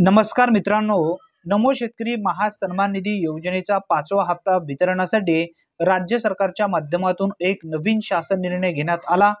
नमस्कार मित्रांनो नमो शेतकरी महासन्मान निधी योजनेचा पाचवा हप्ता वितरणासाठी राज्य सरकारच्या माध्यमातून एक नवीन शासन निर्णय घेण्यात आला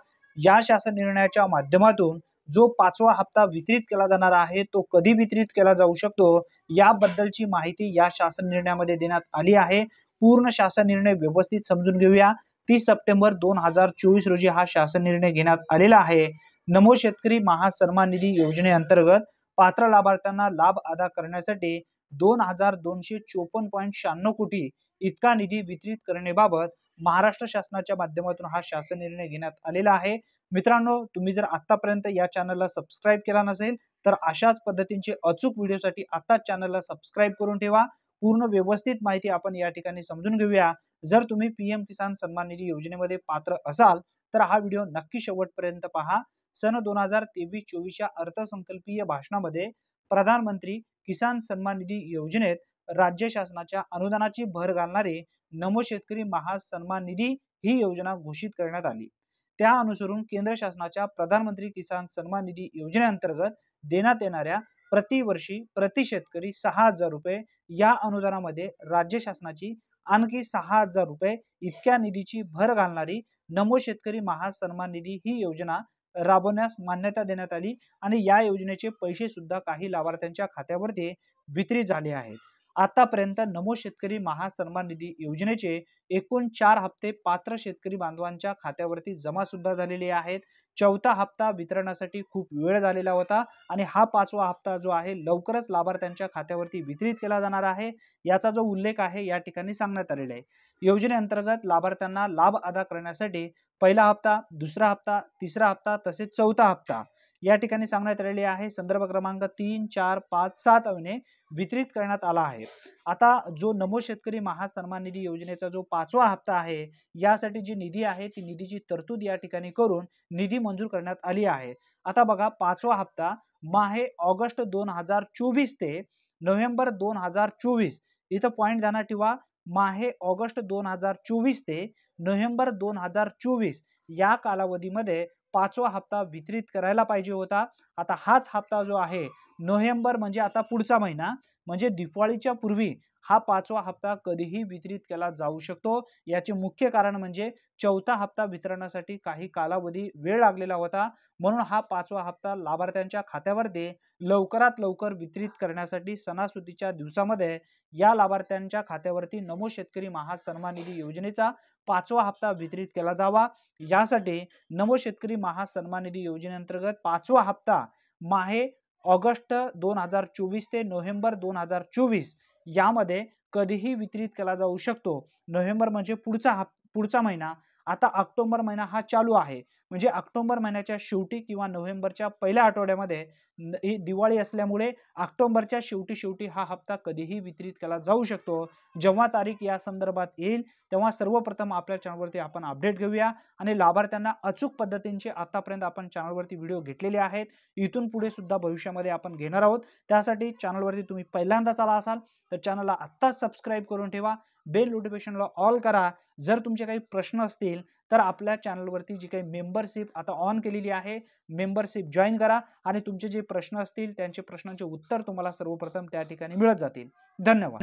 या शासन निर्णयाच्या माध्यमातून जो पाचवा हप्ता वितरित केला जाणार आहे तो कधी वितरित केला जाऊ शकतो याबद्दलची माहिती या शासन निर्णयामध्ये देण्यात आली आहे पूर्ण शासन निर्णय व्यवस्थित समजून घेऊया तीस सप्टेंबर दोन हजार चोवीस रोजी हा शासन निर्णय घेण्यात आलेला आहे नमो शेतकरी महासन्मान निधी योजनेअंतर्गत पात्र लाभार्थ्यांना लाभ अदा करण्यासाठी दोन हजार दोनशे चोपन्न पॉईंट शहाण्णव कोटी इतका निधी वितरित करण्याबाबत महाराष्ट्र शासनाच्या माध्यमातून हा शासन निर्णय घेण्यात आलेला आहे मित्रांनो तुम्ही जर आतापर्यंत या चॅनलला सबस्क्राईब केला नसेल तर अशाच पद्धतींचे अचूक व्हिडिओसाठी आताच चॅनलला सबस्क्राईब करून ठेवा पूर्ण व्यवस्थित माहिती आपण या ठिकाणी समजून घेऊया जर तुम्ही पीएम किसान सन्मान निधी योजनेमध्ये पात्र असाल तर हा व्हिडिओ नक्की शेवटपर्यंत पहा सन दोन हजार तेवीस चोवीसच्या अर्थसंकल्पीय भाषणामध्ये प्रधानमंत्री किसान सन्मान निधी योजनेत राज्य शासनाच्या अनुदानाची भर घालणारी नमो शेतकरी महासन्मान निधी ही योजना घोषित करण्यात आली त्या अनुसरून केंद्र शासनाच्या प्रधानमंत्री किसान सन्मान निधी योजनेअंतर्गत देण्यात येणाऱ्या प्रतिवर्षी प्रति शेतकरी सहा हजार रुपये या अनुदानामध्ये राज्य शासनाची आणखी सहा हजार रुपये इतक्या निधीची भर घालणारी नमो शेतकरी महासन्मान निधी ही योजना राबवण्यास मान्यता देण्यात आली आणि या योजनेचे पैसे सुद्धा काही लाभार्थ्यांच्या खात्यावरती वितरित झाले आहेत आतापर्यंत नमो शेतकरी महासन्मान निधी योजनेचे एकूण चार हप्ते पात्र शेतकरी बांधवांच्या खात्यावरती जमा सुद्धा झालेले आहेत चौथा हप्ता वितरणासाठी खूप वेळ झालेला होता आणि हा पाचवा हप्ता जो आहे लवकरच लाभार्थ्यांच्या खात्यावरती वितरित केला जाणार आहे याचा जो उल्लेख आहे या ठिकाणी सांगण्यात आलेला आहे योजनेअंतर्गत लाभार्थ्यांना लाभ अदा करण्यासाठी पहिला हप्ता दुसरा हप्ता तिसरा हप्ता तसेच चौथा हप्ता या ठिकाणी सांगण्यात आलेली आहे संदर्भ क्रमांक तीन चार पाच सात अविने वितरित करण्यात आला आहे आता जो नमो शेतकरी महासन्मान निधी योजनेचा जो पाचवा हप्ता आहे यासाठी जी निधी आहे ती निधीची तरतूद या ठिकाणी करून निधी मंजूर करण्यात आली आहे आता बघा पाचवा हप्ता माहे ऑगस्ट दोन हजार चोवीस ते नोव्हेंबर दोन हजार चोवीस इथं पॉईंट जाणार ठेवा माहे ऑगस्ट दोन हजार चोवीस ते नोव्हेंबर दोन हजार चोवीस या कालावधीमध्ये पाचवा हप्ता वितरित करायला पाहिजे होता आता हाच हप्ता जो आहे नोव्हेंबर म्हणजे आता पुढचा महिना म्हणजे दिवाळीच्या पूर्वी हा पाचवा हप्ता कधीही वितरित केला जाऊ शकतो याचे मुख्य कारण म्हणजे चौथा हप्ता वितरणासाठी काही कालावधी वेळ लागलेला होता म्हणून हा पाचवा हप्ता लाभार्थ्यांच्या खात्यावर दे लवकरात लवकर वितरित करण्यासाठी सणासुदीच्या दिवसामध्ये या लाभार्थ्यांच्या खात्यावरती नमो शेतकरी महासन्मान निधी योजनेचा पाचवा हप्ता वितरित केला जावा यासाठी नवशेतकरी शेतकरी महासन्मान निधी योजनेअंतर्गत पाचवा हप्ता माहे ऑगस्ट दोन हजार चोवीस ते नोव्हेंबर दोन हजार चोवीस यामध्ये कधीही वितरित केला जाऊ शकतो नोव्हेंबर म्हणजे पुढचा हप पुढचा महिना आता ऑक्टोबर महिना हा चालू आहे म्हणजे ऑक्टोबर महिन्याच्या शेवटी किंवा नोव्हेंबरच्या पहिल्या आठवड्यामध्ये ही दिवाळी असल्यामुळे ऑक्टोबरच्या शेवटी शेवटी हा हप्ता कधीही वितरित केला जाऊ शकतो जेव्हा तारीख या संदर्भात येईल तेव्हा सर्वप्रथम आपल्या चॅनलवरती आपण अपडेट घेऊया आणि लाभार्थ्यांना अचूक पद्धतींचे आतापर्यंत आपण चॅनलवरती व्हिडिओ घेतलेले आहेत इथून पुढे सुद्धा भविष्यामध्ये आपण घेणार आहोत त्यासाठी चॅनलवरती तुम्ही पहिल्यांदाच आला असाल तर चॅनलला आत्ताच सबस्क्राईब करून ठेवा बेल नोटिफिकेशनला ऑल करा जर तुमचे काही प्रश्न असतील तर आपल्या चॅनलवरती जी काही मेंबरशिप आता ऑन केलेली आहे मेंबरशिप जॉईन करा आणि तुमचे जे प्रश्न असतील त्यांचे प्रश्नांचे उत्तर तुम्हाला सर्वप्रथम त्या ठिकाणी मिळत जातील धन्यवाद